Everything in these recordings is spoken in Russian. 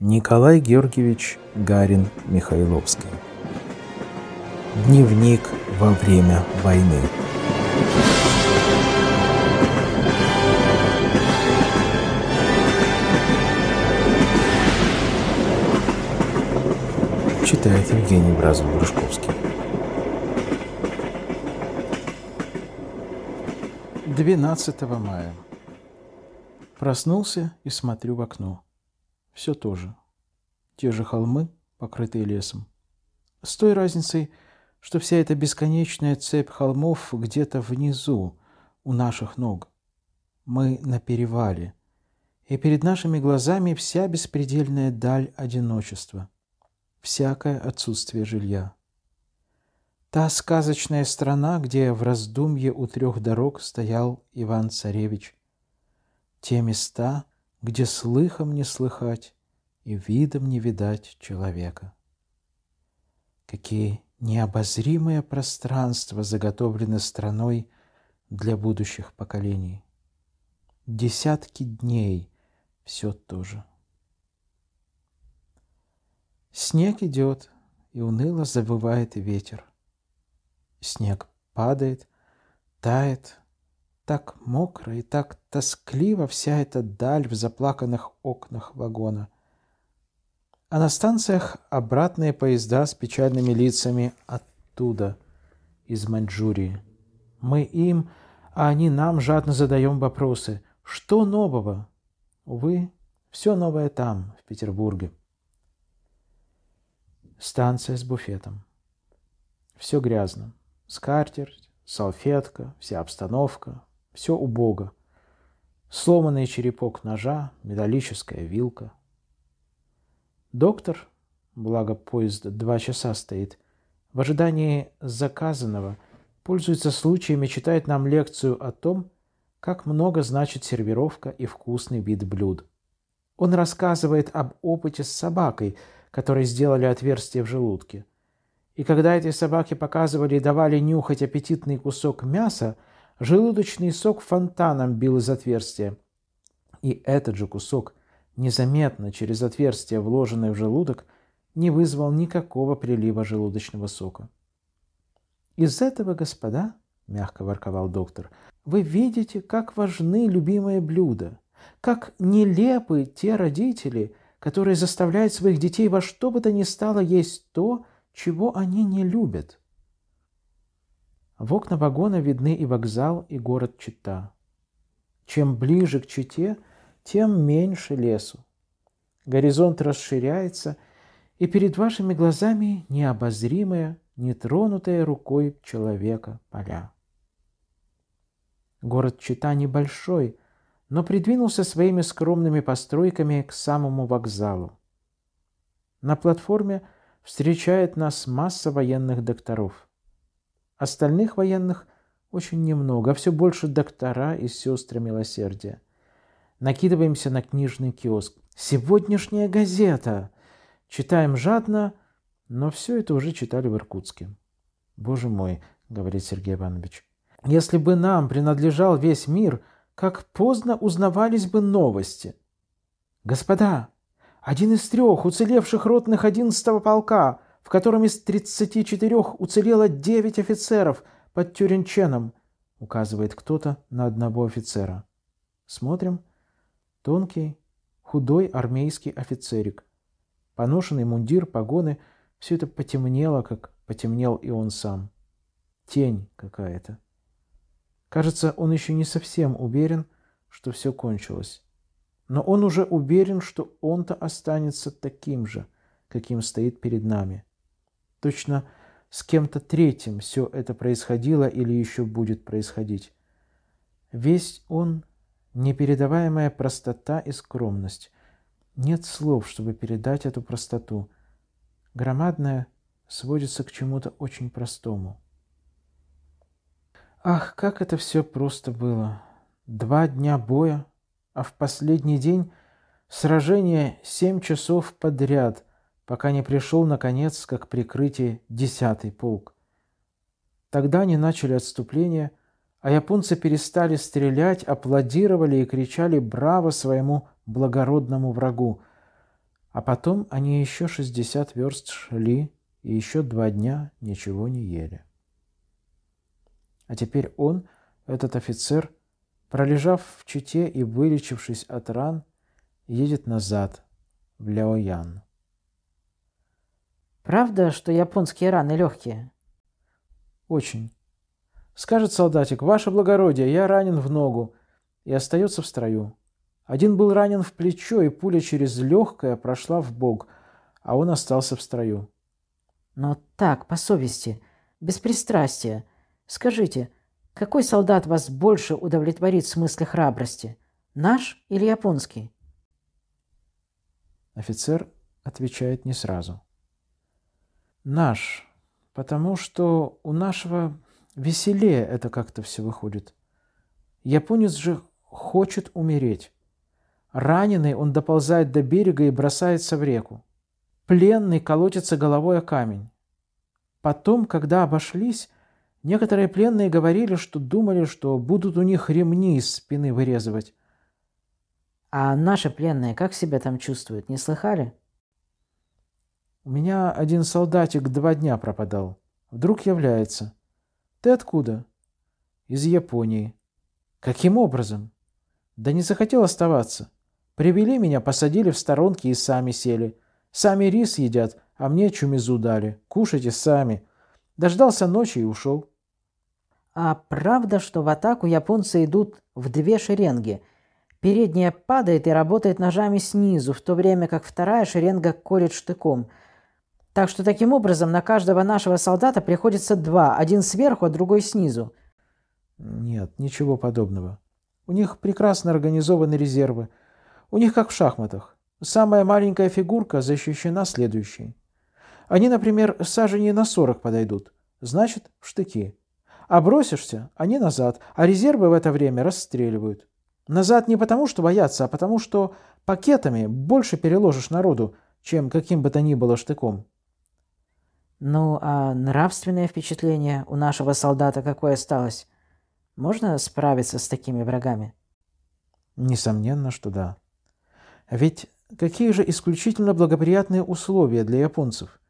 Николай Георгиевич Гарин Михайловский. Дневник во время войны. Читает Евгений Бразов-Грушковский. 12 мая. Проснулся и смотрю в окно все то же. Те же холмы, покрытые лесом. С той разницей, что вся эта бесконечная цепь холмов где-то внизу, у наших ног. Мы на перевале. И перед нашими глазами вся беспредельная даль одиночества. Всякое отсутствие жилья. Та сказочная страна, где в раздумье у трех дорог стоял Иван-Царевич. Те места — где слыхом не слыхать и видом не видать человека. Какие необозримые пространства заготовлены страной для будущих поколений. Десятки дней все то же. Снег идет, и уныло забывает ветер. Снег падает, тает, так мокро и так тоскливо вся эта даль в заплаканных окнах вагона. А на станциях обратные поезда с печальными лицами оттуда, из Маньчжурии. Мы им, а они нам жадно задаем вопросы. Что нового? Увы, все новое там, в Петербурге. Станция с буфетом. Все грязно. Скатерть, салфетка, вся обстановка, все у Бога. Сломанный черепок ножа, металлическая вилка. Доктор, благо поезд два часа стоит, в ожидании заказанного, пользуется случаем и читает нам лекцию о том, как много значит сервировка и вкусный вид блюд. Он рассказывает об опыте с собакой, которой сделали отверстие в желудке. И когда этой собаке показывали и давали нюхать аппетитный кусок мяса – Желудочный сок фонтаном бил из отверстия. И этот же кусок, незаметно через отверстие, вложенное в желудок, не вызвал никакого прилива желудочного сока. «Из этого, господа, — мягко ворковал доктор, — вы видите, как важны любимые блюда, как нелепы те родители, которые заставляют своих детей во что бы то ни стало есть то, чего они не любят. В окна вагона видны и вокзал, и город Чита. Чем ближе к Чите, тем меньше лесу. Горизонт расширяется, и перед вашими глазами необозримая, нетронутая рукой человека поля. Город Чита небольшой, но придвинулся своими скромными постройками к самому вокзалу. На платформе встречает нас масса военных докторов. Остальных военных очень немного, а все больше доктора и сестры милосердия. Накидываемся на книжный киоск. Сегодняшняя газета. Читаем жадно, но все это уже читали в Иркутске. Боже мой, говорит Сергей Иванович. Если бы нам принадлежал весь мир, как поздно узнавались бы новости. Господа, один из трех уцелевших ротных одиннадцатого полка в котором из 34 уцелело 9 офицеров под Тюринченом, указывает кто-то на одного офицера. Смотрим. Тонкий, худой армейский офицерик. Поношенный мундир, погоны — все это потемнело, как потемнел и он сам. Тень какая-то. Кажется, он еще не совсем уверен, что все кончилось. Но он уже уверен, что он-то останется таким же, каким стоит перед нами. Точно с кем-то третьим все это происходило или еще будет происходить. Весь он – непередаваемая простота и скромность. Нет слов, чтобы передать эту простоту. Громадное сводится к чему-то очень простому. Ах, как это все просто было! Два дня боя, а в последний день сражение семь часов подряд – пока не пришел, наконец, как прикрытие, десятый полк. Тогда они начали отступление, а японцы перестали стрелять, аплодировали и кричали «Браво!» своему благородному врагу. А потом они еще 60 верст шли и еще два дня ничего не ели. А теперь он, этот офицер, пролежав в Чите и вылечившись от ран, едет назад, в Ляоян. Правда, что японские раны легкие? Очень. Скажет солдатик, ваше благородие, я ранен в ногу. И остается в строю. Один был ранен в плечо, и пуля через легкое прошла в бок, а он остался в строю. Но так, по совести, без пристрастия. Скажите, какой солдат вас больше удовлетворит в смысле храбрости? Наш или японский? Офицер отвечает не сразу – наш, потому что у нашего веселее это как-то все выходит. Японец же хочет умереть. Раненый он доползает до берега и бросается в реку. Пленный колотится головой о камень. Потом, когда обошлись, некоторые пленные говорили, что думали, что будут у них ремни из спины вырезывать. А наши пленные как себя там чувствуют, не слыхали? У меня один солдатик два дня пропадал. Вдруг является. Ты откуда? Из Японии. Каким образом? Да не захотел оставаться. Привели меня, посадили в сторонки и сами сели. Сами рис едят, а мне чумизу дали. Кушайте сами. Дождался ночи и ушел. А правда, что в атаку японцы идут в две шеренги? Передняя падает и работает ножами снизу, в то время как вторая шеренга колет штыком – так что таким образом на каждого нашего солдата приходится два, один сверху, а другой снизу. Нет, ничего подобного. У них прекрасно организованы резервы. У них как в шахматах. Самая маленькая фигурка защищена следующей. Они, например, сажени на 40 подойдут. Значит, в штыки. А бросишься, они назад, а резервы в это время расстреливают. Назад не потому, что боятся, а потому, что пакетами больше переложишь народу, чем каким бы то ни было штыком. Ну, а нравственное впечатление у нашего солдата какое осталось? Можно справиться с такими врагами? Несомненно, что да. Ведь какие же исключительно благоприятные условия для японцев?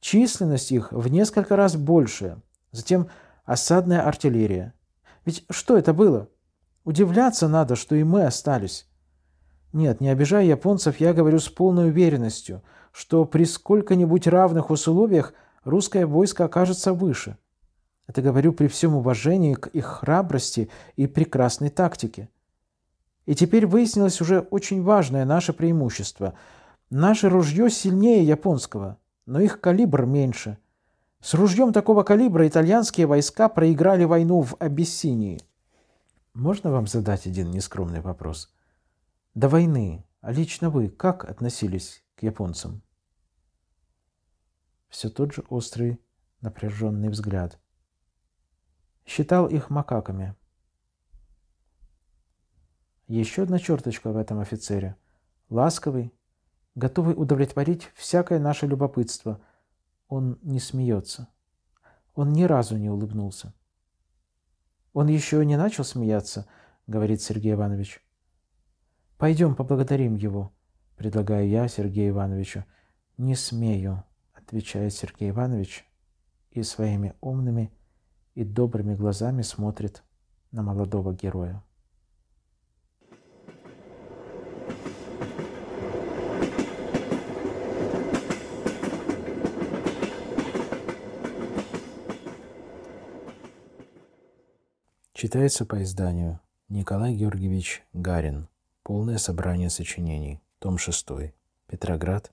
Численность их в несколько раз больше, затем осадная артиллерия. Ведь что это было? Удивляться надо, что и мы остались. Нет, не обижая японцев, я говорю с полной уверенностью, что при сколько-нибудь равных условиях – русское войско окажется выше. Это говорю при всем уважении к их храбрости и прекрасной тактике. И теперь выяснилось уже очень важное наше преимущество. Наше ружье сильнее японского, но их калибр меньше. С ружьем такого калибра итальянские войска проиграли войну в Абиссинии. Можно вам задать один нескромный вопрос? До войны, а лично вы как относились к японцам? все тот же острый, напряженный взгляд. Считал их макаками. Еще одна черточка в этом офицере. Ласковый, готовый удовлетворить всякое наше любопытство. Он не смеется. Он ни разу не улыбнулся. «Он еще не начал смеяться», — говорит Сергей Иванович. «Пойдем поблагодарим его», — предлагаю я Сергею Ивановичу. «Не смею», отвечает Сергей Иванович и своими умными и добрыми глазами смотрит на молодого героя. Читается по изданию Николай Георгиевич Гарин. Полное собрание сочинений. Том 6. Петроград.